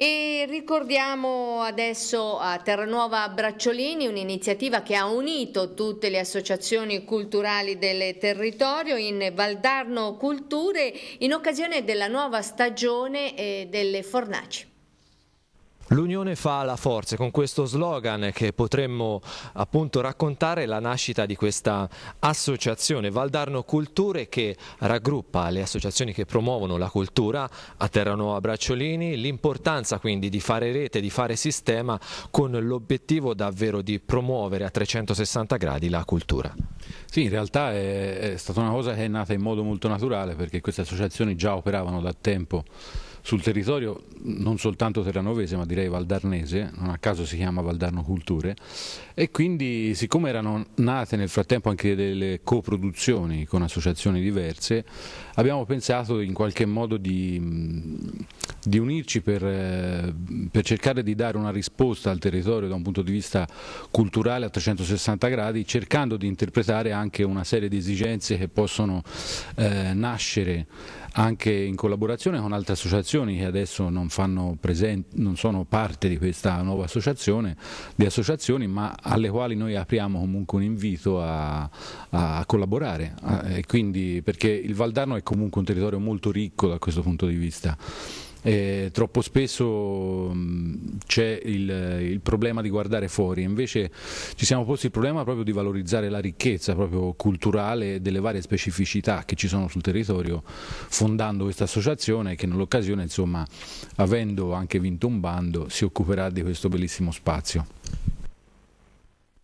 E ricordiamo adesso a Terranuova Bracciolini un'iniziativa che ha unito tutte le associazioni culturali del territorio in Valdarno Culture in occasione della nuova stagione eh, delle fornaci. L'unione fa la forza, con questo slogan che potremmo appunto raccontare la nascita di questa associazione Valdarno Culture che raggruppa le associazioni che promuovono la cultura a Terranova Bracciolini, l'importanza quindi di fare rete, di fare sistema con l'obiettivo davvero di promuovere a 360 gradi la cultura. Sì, in realtà è, è stata una cosa che è nata in modo molto naturale perché queste associazioni già operavano da tempo sul territorio non soltanto terranovese ma direi valdarnese, non a caso si chiama Valdarno Culture, e quindi siccome erano nate nel frattempo anche delle coproduzioni con associazioni diverse, abbiamo pensato in qualche modo di di unirci per, eh, per, cercare di dare una risposta al territorio da un punto di vista culturale a 360 gradi, cercando di interpretare anche una serie di esigenze che possono eh, nascere anche in collaborazione con altre associazioni che adesso non, non sono parte di questa nuova associazione, di associazioni, ma alle quali noi apriamo comunque un invito a, a collaborare. A, eh, quindi, perché il Valdarno è comunque un territorio molto ricco da questo punto di vista eh, troppo spesso mm, c'è il, il, problema di guardare fuori, invece ci siamo posti il problema proprio di valorizzare la ricchezza proprio culturale delle varie specificità che ci sono sul territorio, fondando questa associazione che nell'occasione, insomma, avendo anche vinto un bando, si occuperà di questo bellissimo spazio.